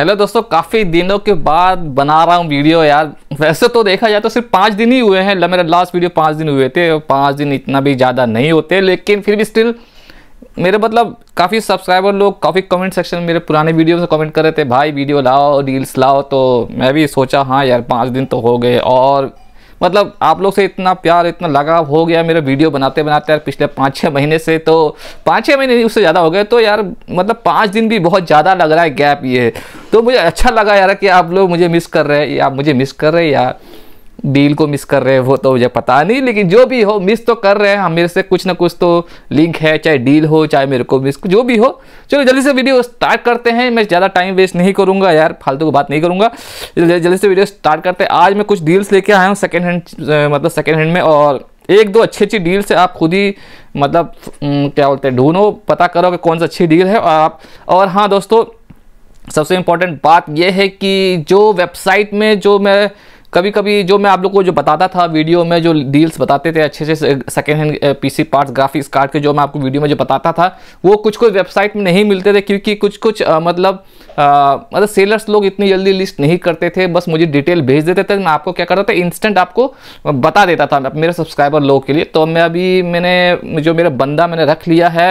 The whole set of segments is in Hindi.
हेलो दोस्तों काफ़ी दिनों के बाद बना रहा हूँ वीडियो यार वैसे तो देखा जाए तो सिर्फ पाँच दिन ही हुए हैं मेरा लास्ट वीडियो पाँच दिन हुए थे और पाँच दिन इतना भी ज़्यादा नहीं होते लेकिन फिर भी स्टिल मेरे मतलब काफ़ी सब्सक्राइबर लोग काफ़ी कमेंट सेक्शन में मेरे पुराने वीडियो में कमेंट कर रहे थे भाई वीडियो लाओ रील्स लाओ तो मैं भी सोचा हाँ यार पाँच दिन तो हो गए और मतलब आप लोग से इतना प्यार इतना लगाव हो गया मेरा वीडियो बनाते बनाते यार पिछले पाँच छः महीने से तो पाँच छः महीने उससे ज़्यादा हो गए तो यार मतलब पाँच दिन भी बहुत ज़्यादा लग रहा है गैप ये तो मुझे अच्छा लगा यार कि आप लोग मुझे मिस कर रहे हैं या मुझे मिस कर रहे हैं यार डील को मिस कर रहे हैं वो तो मुझे पता नहीं लेकिन जो भी हो मिस तो कर रहे हैं हम मेरे से कुछ ना कुछ तो लिंक है चाहे डील हो चाहे मेरे को मिस जो भी हो चलो जल्दी से वीडियो स्टार्ट करते हैं मैं ज़्यादा टाइम वेस्ट नहीं करूँगा यार फालतू को बात नहीं करूँगा जल्दी से वीडियो स्टार्ट करते हैं आज मैं कुछ डील्स लेके आया हूँ सेकेंड हैंड मतलब सेकेंड हैंड में और एक दो अच्छी अच्छी डील से आप खुद ही मतलब क्या बोलते हैं ढूंढो पता करो कि कौन सा अच्छी डील है और आप और हाँ दोस्तों सबसे इम्पोर्टेंट बात यह है कि जो वेबसाइट में जो मैं कभी कभी जो मैं आप लोग को जो बताता था वीडियो में जो डील्स बताते थे अच्छे से second hand PC parts graphics card के जो मैं आपको वीडियो में जो बताता था वो कुछ कुछ वेबसाइट में नहीं मिलते थे क्योंकि कुछ कुछ आ, मतलब आ, मतलब सेलर्स लोग इतनी जल्दी लिस्ट नहीं करते थे बस मुझे डिटेल भेज देते थे मैं आपको क्या करता था इंस्टेंट आपको बता देता था मेरे सब्सक्राइबर लोगों के लिए तो मैं अभी मैंने जो मेरा बंदा मैंने रख लिया है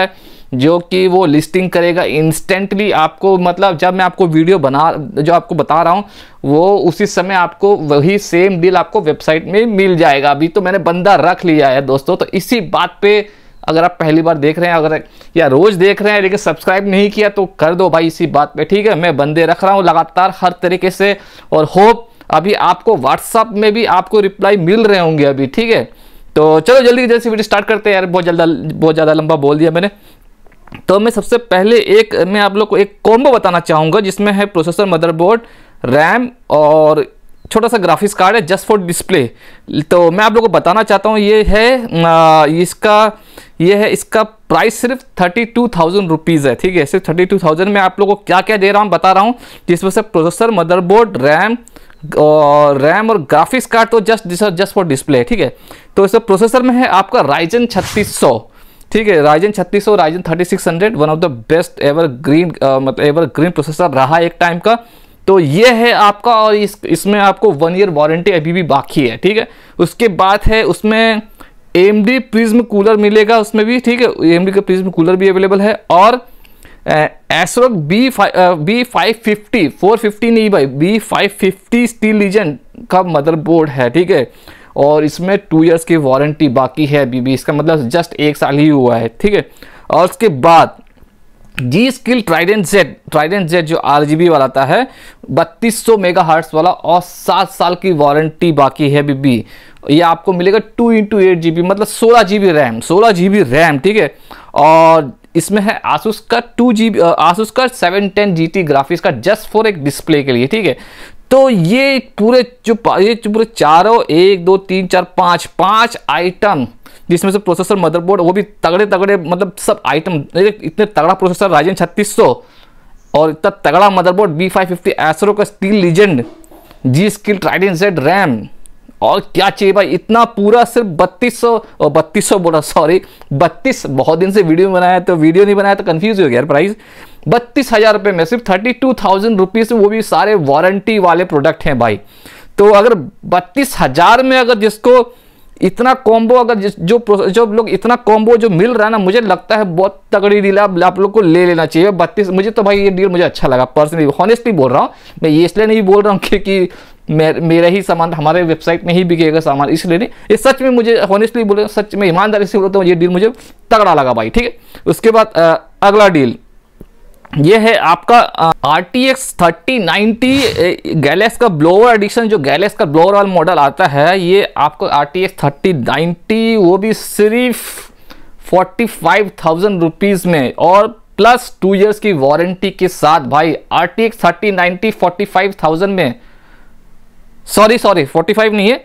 जो कि वो लिस्टिंग करेगा इंस्टेंटली आपको मतलब जब मैं आपको वीडियो बना जो आपको बता रहा हूँ वो उसी समय आपको वही सेम डील आपको वेबसाइट में मिल जाएगा अभी तो मैंने बंदा रख लिया है दोस्तों तो इसी बात पर अगर आप पहली बार देख रहे हैं अगर या रोज़ देख रहे हैं लेकिन सब्सक्राइब नहीं किया तो कर दो भाई इसी बात पे ठीक है मैं बंदे रख रहा हूँ लगातार हर तरीके से और होप अभी आपको व्हाट्सअप में भी आपको रिप्लाई मिल रहे होंगे अभी ठीक है तो चलो जल्दी जल्दी वीडियो स्टार्ट करते हैं यार बहुत जल्दा बहुत ज़्यादा लंबा बोल दिया मैंने तो मैं सबसे पहले एक मैं आप लोग को एक कॉम्बो बताना चाहूँगा जिसमें है प्रोसेसर मदरबोर्ड रैम और छोटा सा ग्राफिक्स कार्ड है जस्ट फॉर डिस्प्ले तो मैं आप लोग को बताना चाहता हूँ ये है इसका ये है इसका प्राइस सिर्फ थर्टी टू थाउजेंड रुपीज़ है ठीक है सिर्फ थर्टी टू थाउजेंड में आप लोग को क्या क्या दे रहा हूँ बता रहा हूँ जिसमें से प्रोसेसर मदरबोर्ड रैम और रैम और ग्राफिक्स कार्ड तो जस्ट जस्ट फॉर डिस्प्ले ठीक है तो इसमें प्रोसेसर में है आपका राइजन छत्तीस सौ ठीक है Ryzen 3600 Ryzen 3600 one of the best evergreen मतलब एवर ग्रीन प्रोसेसर रहा एक टाइम का तो ये है आपका और इस इसमें आपको वन ईयर वारंटी अभी भी बाकी है ठीक है उसके बाद है उसमें एम डी प्रिज्म कूलर मिलेगा उसमें भी ठीक है एम डी का प्रिज्म कूलर भी अवेलेबल है और ASRock B five B five fifty four fifty नहीं भाई B five fifty steel legend का मदरबोर्ड है ठीक है और इसमें टू ईयर्स की वारंटी बाकी है अभी भी इसका मतलब जस्ट एक साल ही हुआ है ठीक है और उसके बाद G skill Trident Z Trident Z जो आर जी बी वाला आता है बत्तीस सौ मेगा हार्ट वाला और सात साल की वारंटी बाकी है बीबी ये आपको मिलेगा two into eight G B मतलब सोलह जी बी रैम सोलह जी बी रैम ठीक है और इसमें है आसूस का टू जी आसूस का seven ten G T graphics का जस्ट फॉर एक डिस्प्ले के लिए ठीक है तो ये पूरे जो ये पूरे चारों एक दो तीन चार पाँच पाँच आइटम जिसमें से प्रोसेसर मदरबोर्ड वो भी तगड़े तगड़े मतलब सब आइटम इतने तगड़ा प्रोसेसर राजन 3600 और इतना तगड़ा motherboard B five fifty ASRock का steel legend G skill Trident set RAM और क्या चाहिए भाई इतना पूरा सिर्फ बत्तीस सौ और बत्तीस सौ बोला सॉरी बत्तीस बहुत दिन से वीडियो बनाया तो वीडियो नहीं बनाया तो कन्फ्यूज हो गया यार प्राइस बत्तीस हज़ार रुपये में सिर्फ थर्टी टू थाउजेंड रुपीज़ वो भी सारे वारंटी वाले प्रोडक्ट हैं भाई तो अगर बत्तीस हज़ार में अगर जिसको इतना कॉम्बो अगर जो जो लोग इतना कॉम्बो जो मिल रहा है ना मुझे लगता है बहुत तगड़ी डील आप, आप लोग को ले लेना चाहिए बत्तीस मुझे तो भाई ये डील मुझे अच्छा लगा पर्सनली ऑनेस्टली बोल रहा हूँ मैं ये इसलिए नहीं बोल रहा हूँ क्योंकि मेरा ही सामान हमारे वेबसाइट में ही बिकेगा सामान इसलिए नहीं ये सच में मुझे ऑनेस्टली हूँ सच में ईमानदारी से बोलता हूँ ये डील मुझे तगड़ा लगा भाई ठीक है उसके बाद अगला डील ये है आपका R T X thirty ninety Galax का ब्लोअर एडिशन जो गैलेक्स का ब्लोअर वाला मॉडल आता है ये आपको R T X thirty ninety वो भी सिर्फ फोर्टी फाइव थाउजेंड रुपीज़ में और प्लस टू इयर्स की वारंटी के साथ भाई R T X thirty ninety forty five thousand में सॉरी सॉरी फोर्टी फाइव नहीं है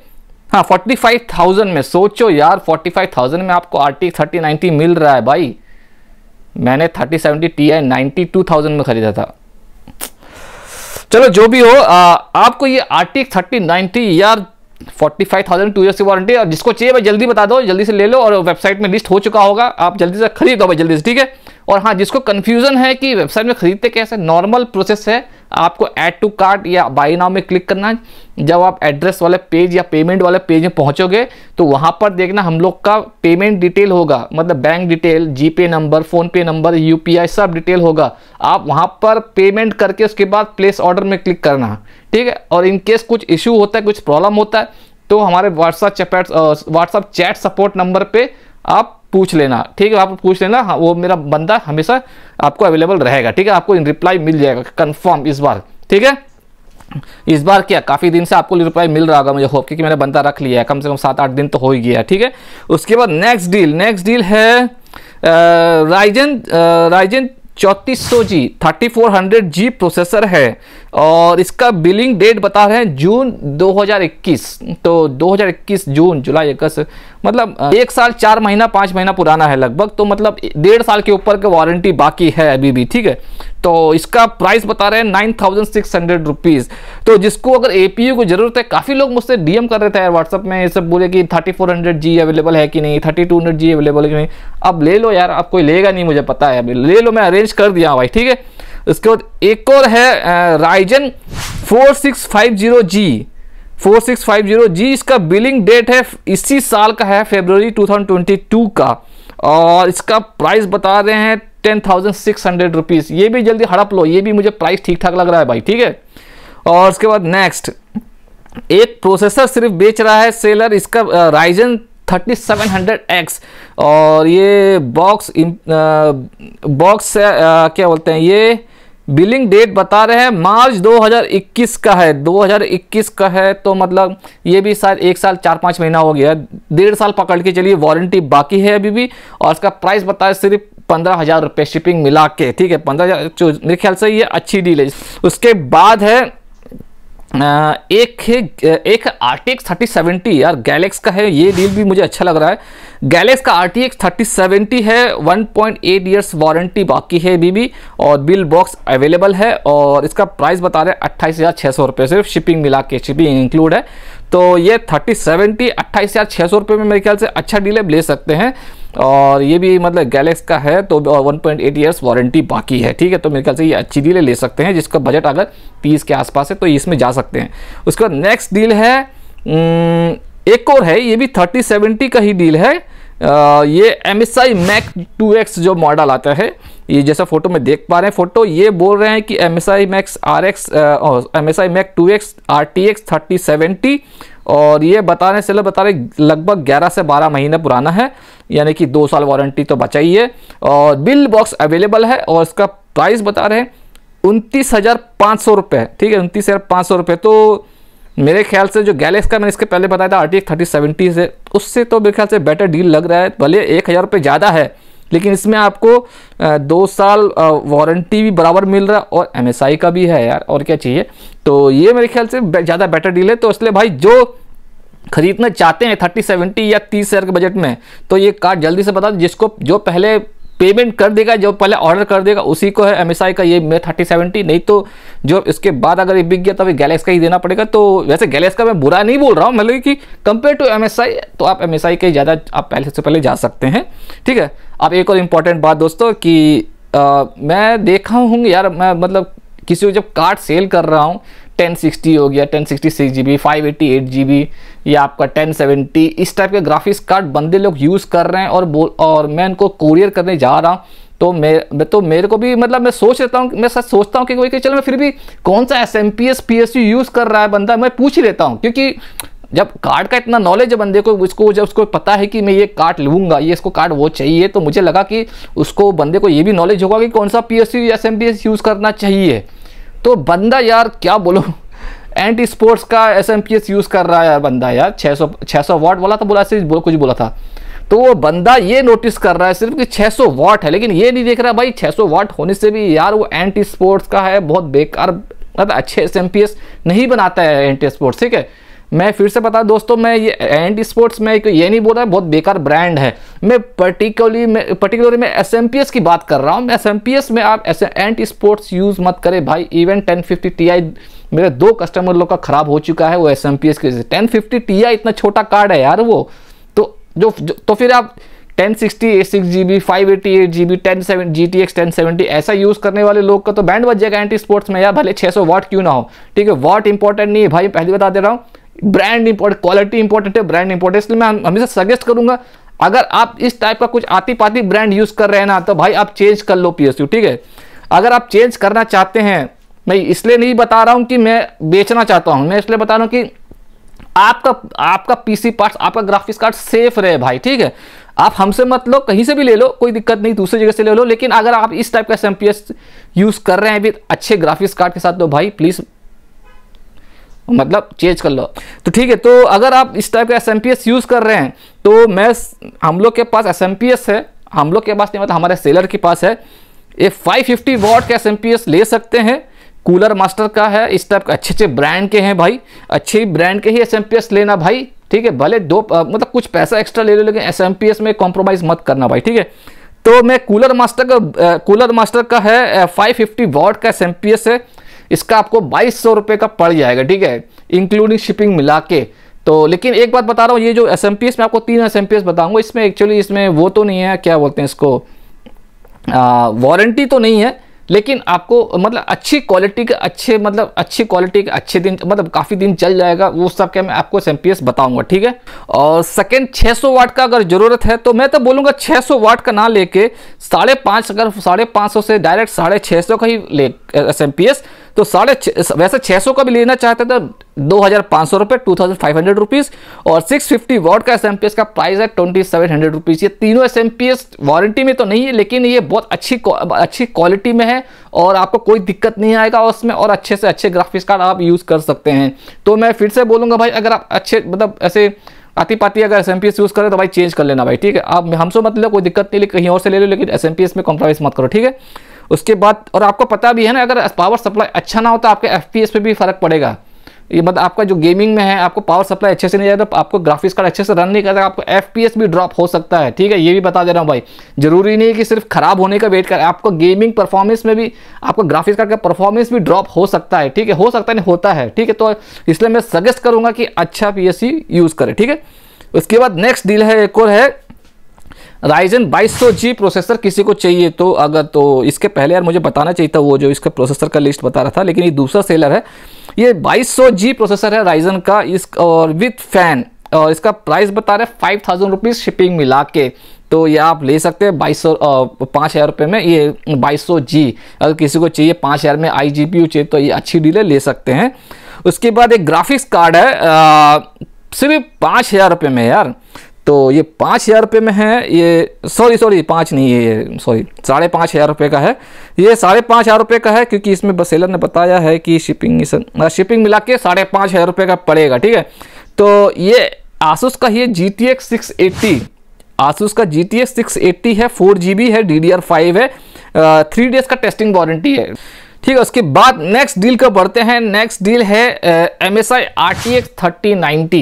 हाँ फोर्टी फाइव थाउजेंड में सोचो यार फोर्टी फाइव थाउजेंड में आपको R T X thirty ninety मिल रहा है भाई मैंने thirty seventy T I ninety two thousand में ख़रीदा था चलो जो भी हो आ, आपको ये आर टी थर्टी नाइन्टी यार forty five thousand two years की वारंटी और जिसको चाहिए भाई जल्दी बता दो जल्दी से ले लो और वेबसाइट में लिस्ट हो चुका होगा आप जल्दी से खरीद दो भाई जल्दी से ठीक है और हाँ जिसको कन्फ्यूज़न है कि वेबसाइट में खरीदते कैसे नॉर्मल प्रोसेस है आपको ऐड टू कार्ट या बाई नाव में क्लिक करना है जब आप एड्रेस वाले पेज या पेमेंट वाले पेज में पहुंचोगे तो वहां पर देखना हम लोग का पेमेंट डिटेल होगा मतलब bank detail GPay number PhonePe number UPI सब डिटेल होगा आप वहां पर पेमेंट करके उसके बाद प्लेस ऑर्डर में क्लिक करना ठीक है और इन केस कुछ इशू होता है कुछ प्रॉब्लम होता है तो हमारे WhatsApp chat WhatsApp chat support number पर आप पूछ लेना ठीक है आप पूछ लेना हाँ वो मेरा बंदा हमेशा आपको अवेलेबल रहेगा ठीक है आपको रिप्लाई मिल जाएगा कन्फर्म इस बार ठीक है इस बार क्या काफ़ी दिन से आपको रिप्लाई मिल रहा होगा मुझे होप क्योंकि मैंने बंदा रख लिया है कम से कम सात आठ दिन तो हो ही गया ठीक है उसके बाद नेक्स्ट डील नेक्स्ट डील है राइजन राइजन चौंतीस सौ G thirty four hundred G processor है और इसका बिलिंग डेट बता रहे हैं जून 2021 तो 2021 जून जुलाई अगस्त मतलब एक साल चार महीना पाँच महीना पुराना है लगभग तो मतलब डेढ़ साल के ऊपर का वारंटी बाकी है अभी भी ठीक है तो इसका प्राइस बता रहे हैं nine thousand six hundred rupees तो जिसको अगर ए पी यू की ज़रूरत है काफ़ी लोग मुझसे डीएम कर रहे थे यार व्हाट्सअप में ये सब बोले कि thirty four hundred G available है कि नहीं thirty two hundred G available है कि नहीं अब ले लो यार अब कोई लेगा नहीं मुझे पता है अभी ले लो मैं अरेंज कर दिया भाई ठीक है उसके बाद एक और है Ryzen four six five zero G four six five zero G इसका बिलिंग डेट है इसी साल का है February two thousand twenty two का और इसका प्राइस बता रहे हैं ten thousand six hundred rupees ये भी जल्दी हड़प लो ये भी मुझे प्राइस ठीक ठाक लग रहा है भाई ठीक है और उसके बाद नेक्स्ट एक प्रोसेसर सिर्फ बेच रहा है सेलर इसका Ryzen thirty seven hundred X और ये बॉक्स बॉक्स क्या बोलते हैं ये बिलिंग डेट बता रहे हैं मार्च 2021 का है 2021 का है तो मतलब ये भी शायद एक साल चार पाँच महीना हो गया डेढ़ साल पकड़ के चलिए वारंटी बाकी है अभी भी और इसका प्राइस बताया सिर्फ पंद्रह हज़ार रुपये शिपिंग मिला के ठीक है पंद्रह हज़ार मेरे ख्याल से ये अच्छी डील है उसके बाद है एक है एक R T X thirty seventy यार गैलेक्स का है ये डील भी मुझे अच्छा लग रहा है गैलेक्स का R T X thirty seventy है one point eight years warranty बाकी है अभी भी और बिल बॉक्स अवेलेबल है और इसका प्राइस बता रहे हैं अट्ठाईस हज़ार छः सौ रुपये सिर्फ शिपिंग मिला के शिपिंग इंक्लूड है तो ये थर्टी सेवेंटी अट्ठाईस हज़ार छः सौ रुपये में मेरे ख्याल से अच्छा डील है ले सकते हैं और ये भी मतलब गैलेक्स का है तो 1.8 पॉइंट ईयर्स वारंटी बाकी है ठीक है तो मेरे ख्याल से ये अच्छी डील है ले सकते हैं जिसका बजट अगर तीस के आसपास है तो इसमें जा सकते हैं उसके बाद नेक्स्ट डील है हम्म, एक और है ये भी थर्टी सेवेंटी का ही डील है आ, ये M S I mech two X जो मॉडल आता है ये जैसा फोटो में देख पा रहे हैं फोटो ये बोल रहे हैं कि M S I max R X M S I mech two X R T X thirty seventy और ये बता रहे से बता रहे लगभग 11 से 12 महीने पुराना है यानी कि दो साल वारंटी तो ही है और बिल बॉक्स अवेलेबल है और इसका प्राइस बता रहे हैं उनतीस हज़ार पाँच सौ रुपये ठीक है उनतीस हज़ार पाँच सौ रुपये तो मेरे ख्याल से जो गैलेक्स का मैंने इसके पहले बताया था आर टी थर्टी सेवेंटी से उससे तो मेरे ख्याल से बेटर डील लग रहा है भले एक हज़ार रुपये ज़्यादा है लेकिन इसमें आपको दो साल वारंटी भी बराबर मिल रहा और एम का भी है यार और क्या चाहिए तो ये मेरे ख्याल से ज़्यादा बेटर डील है तो इसलिए भाई जो खरीदना चाहते हैं थर्टी सेवेंटी या तीस हज़ार के बजट में तो ये कार्ड जल्दी से बता जिसको जो पहले पेमेंट कर देगा जो पहले ऑर्डर कर देगा उसी को है एम का ये मे थर्टी सेवेंटी नहीं तो जो इसके बाद अगर ये बिक गया तो अभी गैलेक्स का ही देना पड़ेगा तो वैसे गैलेक्स का मैं बुरा नहीं बोल रहा हूँ मतलब कि कंपेयर टू एम तो आप एम के ज़्यादा आप पहले से पहले जा सकते हैं ठीक है अब एक और इम्पॉर्टेंट बात दोस्तों कि आ, मैं देखा हूँ यार मैं मतलब किसी को जब कार्ड सेल कर रहा हूँ 1060 हो गया 1066 एट 588 बी या आपका 1070 इस टाइप के ग्राफिक्स कार्ड बंदे लोग यूज़ कर रहे हैं और बोल और मैं उनको कोरियर करने जा रहा हूँ तो मेरे तो मेरे को भी मतलब मैं सोच लेता हूँ मैं सच सोचता हूँ कि कोई चलो मैं फिर भी कौन सा S M P S P S use कर रहा है बंदा मैं पूछ ही लेता हूँ क्योंकि जब कार्ड का इतना नॉलेज है बंदे को उसको जब उसको पता है कि मैं ये कार्ड लूँगा ये इसको कार्ड वो चाहिए तो मुझे लगा कि उसको बंदे को ये भी नॉलेज होगा कि कौन सा P S U S M P S use करना चाहिए तो बंदा यार क्या बोलो एंटी स्पोर्ट्स का S M P S use कर रहा है यार बंदा यार 600 600 वाट बोला था बोला ऐसे बोल, कुछ बोला था तो वो बंदा ये नोटिस कर रहा है सिर्फ कि 600 वाट है लेकिन ये नहीं देख रहा भाई 600 वाट होने से भी यार वो एंटी स्पोर्ट्स का है बहुत बेकार मतलब अच्छे एस एम पी एस नहीं बनाता है एंटी स्पोर्ट्स ठीक है मैं फिर से बता दोस्तों मैं ये एंड स्पोर्ट्स में एक ये नहीं बोल रहा बहुत बेकार ब्रांड है मैं पर्टिकुलरली मैं पर्टिकुलरली मैं एस की बात कर रहा हूँ मैं एस में आप ऐसे एंड स्पोर्ट्स यूज़ मत करें भाई even ten fifty T I मेरे दो कस्टमर लोग का ख़राब हो चुका है वो एस एम पी एस की टेन फिफ्टी टी आई इतना छोटा कार्ड है यार वो तो जो, जो तो फिर आप ten sixty eight six G B five eighty eight G B ten seven G T X ten seventy ऐसा यूज़ करने वाले लोग का तो बैंड बच जाएगा एंटी स्पोर्ट्स में यार भले छः सौ वाट क्यों ना हो ठीक है वाट इंपॉर्टेंट नहीं है भाई पहले बता दे रहा हूँ ब्रांड इंपॉर्टेंट क्वालिटी इंपॉर्टेंट है ब्रांड इंपॉर्टेंट इसलिए मैं हमेशा सजेस्ट करूंगा अगर आप इस टाइप का कुछ आती पाती ब्रांड यूज़ कर रहे हैं ना तो भाई आप चेंज कर लो पी ठीक है अगर आप चेंज करना चाहते हैं मैं इसलिए नहीं बता रहा हूं कि मैं बेचना चाहता हूं मैं इसलिए बता रहा हूं कि आपका आपका पीसी पार्ट्स आपका ग्राफिक्स कार्ड सेफ रहे भाई ठीक है आप हमसे मत लो कहीं से भी ले लो कोई दिक्कत नहीं दूसरी जगह से ले लो लेकिन अगर आप इस टाइप का एस यूज़ कर रहे हैं भी अच्छे ग्राफिक्स कार्ड के साथ तो भाई प्लीज़ मतलब चेंज कर लो तो ठीक है तो अगर आप इस टाइप का S M P S use कर रहे हैं तो मैं हम लोग के पास एस है हम लोग के पास नहीं मतलब हमारे सेलर के पास है ये 550 फिफ्टी वॉट का एस ले सकते हैं कूलर मास्टर का है इस टाइप का अच्छे अच्छे ब्रांड के हैं भाई अच्छे ब्रांड के ही एस लेना भाई ठीक है भले दो मतलब कुछ पैसा एक्स्ट्रा ले लो लेकिन एस एम पी एस में कॉम्प्रोमाइज़ मत करना भाई ठीक है तो मैं कूलर मास्टर का कूलर मास्टर का है 550 फिफ्टी वॉट का एस एम पी एस है इसका आपको बाईस सौ रुपए का पड़ जाएगा ठीक है इंक्लूडिंग शिपिंग मिला के तो लेकिन एक बात बता रहा हूँ ये जो एस में आपको तीन एस बताऊंगा इसमें एक्चुअली इसमें वो तो नहीं है क्या बोलते हैं इसको वारंटी तो नहीं है लेकिन आपको मतलब अच्छी क्वालिटी के अच्छे मतलब अच्छी क्वालिटी के अच्छे दिन मतलब काफ़ी दिन चल जाएगा वो सब क्या मैं आपको एस बताऊंगा ठीक है और सेकंड 600 वाट का अगर ज़रूरत है तो मैं तो बोलूँगा 600 वाट का ना लेके साढ़े पाँच अगर साढ़े पाँच सौ से डायरेक्ट साढ़े छः सौ का ही ले एस तो साढ़े वैसे 600 का भी लेना चाहते तो दो हज़ार पाँच सौ रुपये two thousand five hundred rupees और सिक्स फिफ्टी वॉट का एस एम पी एस का प्राइस है ट्वेंटी सेवन हंड्रेड रुपीज़ ये तीनों S M P S warranty में तो नहीं है लेकिन ये बहुत अच्छी अच्छी क्वालिटी में है और आपको कोई दिक्कत नहीं आएगा उसमें और अच्छे से अच्छे ग्राफिक्स कार्ड आप यूज़ कर सकते हैं तो मैं फिर से बोलूँगा भाई अगर आप अच्छे मतलब ऐसे आती पाती अगर S M P S use करें तो भाई चेंज कर लेना भाई ठीक है आप हमसे मत मतलब लो कोई दिक्कत नहीं ले कहीं और से ले लो लेकिन एस एम पी एस में कॉम्प्रोमाइज़ मत करो ठीक है उसके बाद और आपको पता भी है ना अगर पावर सप्लाई अच्छा ना हो तो आपके एफ पी पे भी फ़र्क पड़ेगा ये मतलब आपका जो गेमिंग में है आपको पावर सप्लाई अच्छे से नहीं जाएगा तो आपको ग्राफिक्स कार्ड अच्छे से रन नहीं करता आपको एफ भी ड्रॉप हो सकता है ठीक है ये भी बता दे रहा हूँ भाई जरूरी नहीं है कि सिर्फ खराब होने का वेट करें आपको गेमिंग परफॉर्मेंस में भी आपको ग्राफिक्स कार्ड का परफॉर्मेंस भी ड्रॉप हो सकता है ठीक है हो सकता नहीं होता है ठीक है तो इसलिए मैं सजेस्ट करूँगा कि अच्छा पी यूज़ करें ठीक है उसके बाद नेक्स्ट डील है एक और है राइजन 2200G प्रोसेसर किसी को चाहिए तो अगर तो इसके पहले यार मुझे बताना चाहिए था वो जो इसका प्रोसेसर का लिस्ट बता रहा था लेकिन ये दूसरा सेलर है ये 2200G प्रोसेसर है राइजन का इस और विथ फैन और इसका प्राइस बता रहे हैं फाइव थाउजेंड रुपीज़ शिपिंग मिला के तो ये आप ले सकते हैं बाईस सौ पाँच हज़ार रुपये में ये बाईस सौ जी अगर किसी को चाहिए पाँच हज़ार में आई जी पी यू चाहिए तो ये अच्छी डील है ले सकते हैं उसके बाद एक ग्राफिक्स कार्ड है सिर्फ पाँच हज़ार रुपये में यार तो ये पाँच हज़ार रुपये में है ये सॉरी सॉरी पाँच नहीं है ये सॉरी साढ़े पाँच हज़ार रुपये का है ये साढ़े पाँच हज़ार रुपये का है क्योंकि इसमें बसेलर ने बताया है कि शिपिंग शिपिंग मिला के साढ़े पाँच हज़ार रुपये का पड़ेगा ठीक है तो ये आसूस का ये G T X six eighty ASUS का G T X six eighty है फोर जी बी है डी डी आर फाइव है थ्री डेज़ का टेस्टिंग वारंटी है ठीक है उसके बाद नेक्स्ट डील का बढ़ते हैं नेक्स्ट डील है M S I R T X thirty ninety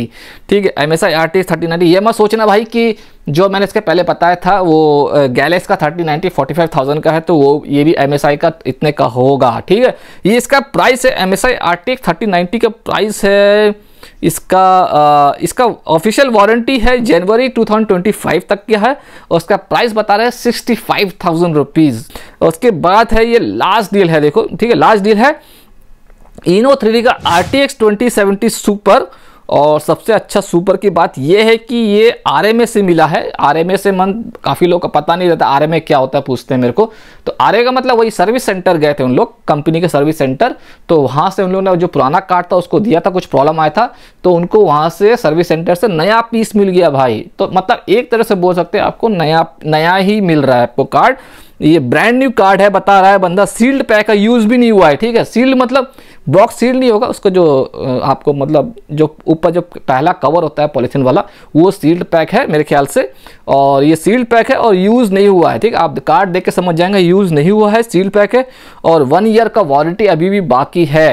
ठीक है M S I R T X thirty ninety ये मैं सोचना भाई कि जो मैंने इसके पहले बताया था वो गैलेक्स का thirty ninety forty five thousand का है तो वो ये भी एम एस आई का इतने का होगा ठीक है ये इसका प्राइस है M S I R T X thirty ninety का प्राइस है इसका आ, इसका ऑफिशियल वारंटी है जनवरी 2025 तक का है और उसका प्राइस बता रहे हैं सिक्सटी फाइव थाउजेंड रुपीज़ उसके बाद है ये लास्ट डील है देखो ठीक है लास्ट डील है इनो थ्री का R T X twenty seventy super और सबसे अच्छा सुपर की बात यह है कि ये आर एम ए से मिला है आर एम ए से मन काफ़ी लोग का पता नहीं रहता आर एम ए क्या होता है पूछते हैं मेरे को तो आर ए का मतलब वही सर्विस सेंटर गए थे उन लोग कंपनी के सर्विस सेंटर तो वहाँ से उन लोगों ने जो पुराना कार्ड था उसको दिया था कुछ प्रॉब्लम आया था तो उनको वहाँ से सर्विस सेंटर से नया पीस मिल गया भाई तो मतलब एक तरह से बोल सकते हैं आपको नया नया ही मिल रहा है आपको कार्ड ये ब्रांड न्यू कार्ड है बता रहा है बंदा सील्ड पैक का यूज़ भी नहीं हुआ है ठीक है सील्ड मतलब बॉक्स सील्ड नहीं होगा उसको जो आपको मतलब जो ऊपर जो पहला कवर होता है पॉलिथिन वाला वो सील्ड पैक है मेरे ख्याल से और ये सील्ड पैक है और यूज़ नहीं हुआ है ठीक आप कार्ड देख के समझ जाएंगे यूज़ नहीं हुआ है सील्ड पैक है और वन ईयर का वारंटी अभी भी बाकी है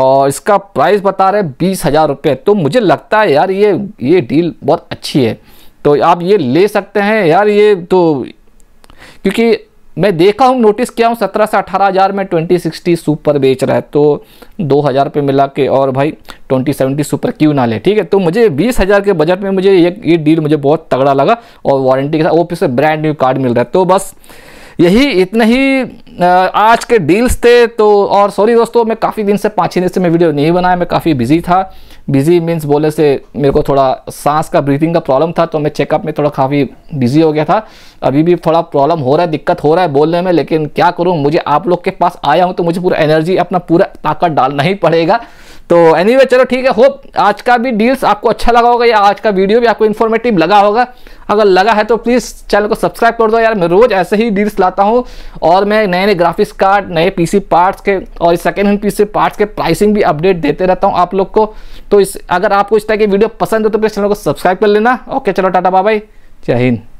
और इसका प्राइस बता रहे बीस हज़ार रुपये तो मुझे लगता है यार ये ये डील बहुत अच्छी है तो आप ये ले सकते हैं यार ये तो क्योंकि मैं देखा हूँ नोटिस किया हूँ सत्रह से अठारह हज़ार में ट्वेंटी सिक्सटी सुपर बेच रहा है तो दो हज़ार पर मिला के और भाई ट्वेंटी सेवेंटी सुपर क्यों ना ले ठीक है तो मुझे बीस हज़ार के बजट में मुझे ये ये डील मुझे बहुत तगड़ा लगा और वारंटी के साथ वो फिर से ब्रांड न्यू कार्ड मिल रहा है तो बस यही इतने ही आज के डील्स थे तो और सॉरी दोस्तों मैं काफ़ी दिन से पाँच छः दिन से मैं वीडियो नहीं बनाया मैं काफ़ी बिजी था बिजी मीन्स बोले से मेरे को थोड़ा सांस का ब्रीथिंग का प्रॉब्लम था तो मैं चेकअप में थोड़ा काफ़ी बिजी हो गया था अभी भी थोड़ा प्रॉब्लम हो रहा है दिक्कत हो रहा है बोलने में लेकिन क्या करूँ मुझे आप लोग के पास आया हूँ तो मुझे पूरा एनर्जी अपना पूरा ताकत डालना ही पड़ेगा तो एनी चलो ठीक है होप आज का भी डील्स आपको अच्छा लगा होगा या आज का वीडियो भी आपको इन्फॉर्मेटिव लगा होगा अगर लगा है तो प्लीज़ चैनल को सब्सक्राइब कर दो यार मैं रोज़ ऐसे ही डील्स लाता हूँ और मैं नए नए ग्राफिक्स कार्ड नए पीसी पार्ट्स के और सेकेंड हैंड पीसी पार्ट्स के प्राइसिंग भी अपडेट देते रहता हूँ आप लोग को तो इस अगर आपको इस तरह की वीडियो पसंद हो तो प्लीज़ चैनल को सब्सक्राइब कर लेना ओके चलो टाटा बाबाई जय हिंद